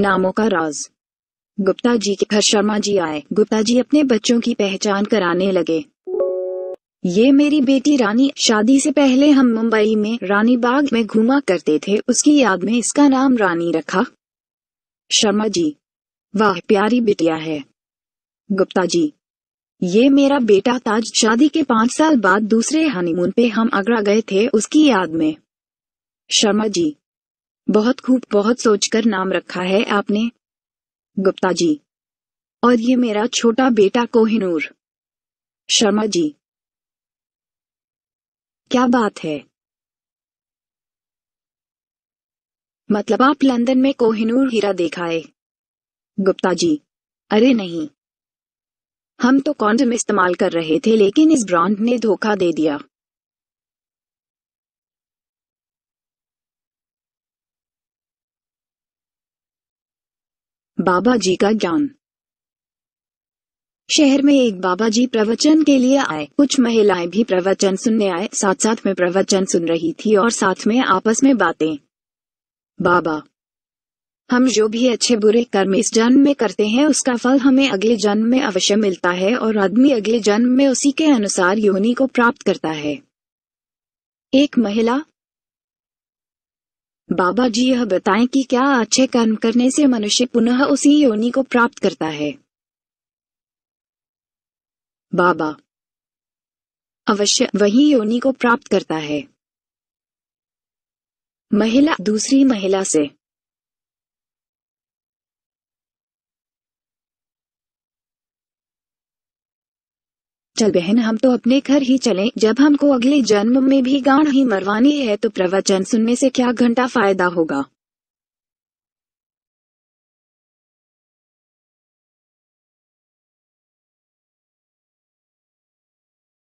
नामों का राज गुप्ता जी के घर शर्मा जी आए गुप्ता जी अपने बच्चों की पहचान कराने लगे ये मेरी बेटी रानी शादी से पहले हम मुंबई में रानी बाग में घूमा करते थे उसकी याद में इसका नाम रानी रखा शर्मा जी वाह प्यारी बिटिया है गुप्ता जी ये मेरा बेटा ताज शादी के पांच साल बाद दूसरे हनीमून पे हम आगरा गए थे उसकी याद में शर्मा जी बहुत खूब बहुत सोचकर नाम रखा है आपने गुप्ता जी और ये मेरा छोटा बेटा कोहिनूर शर्मा जी क्या बात है मतलब आप लंदन में कोहिनूर हीरा देखा है गुप्ता जी अरे नहीं हम तो कॉन्डम इस्तेमाल कर रहे थे लेकिन इस ब्रांड ने धोखा दे दिया बाबा जी का ज्ञान शहर में एक बाबा जी प्रवचन के लिए आए कुछ महिलाएं भी प्रवचन सुनने आए साथ साथ में प्रवचन सुन रही थी और साथ में आपस में बातें बाबा हम जो भी अच्छे बुरे कर्म इस जन्म में करते हैं उसका फल हमें अगले जन्म में अवश्य मिलता है और आदमी अगले जन्म में उसी के अनुसार योनि को प्राप्त करता है एक महिला बाबा जी यह बताएं कि क्या अच्छे कर्म करने से मनुष्य पुनः उसी योनि को प्राप्त करता है बाबा अवश्य वही योनि को प्राप्त करता है महिला दूसरी महिला से चल बहन हम तो अपने घर ही चले जब हमको अगले जन्म में भी गाढ़ ही मरवानी है तो प्रवचन सुनने से क्या घंटा फायदा होगा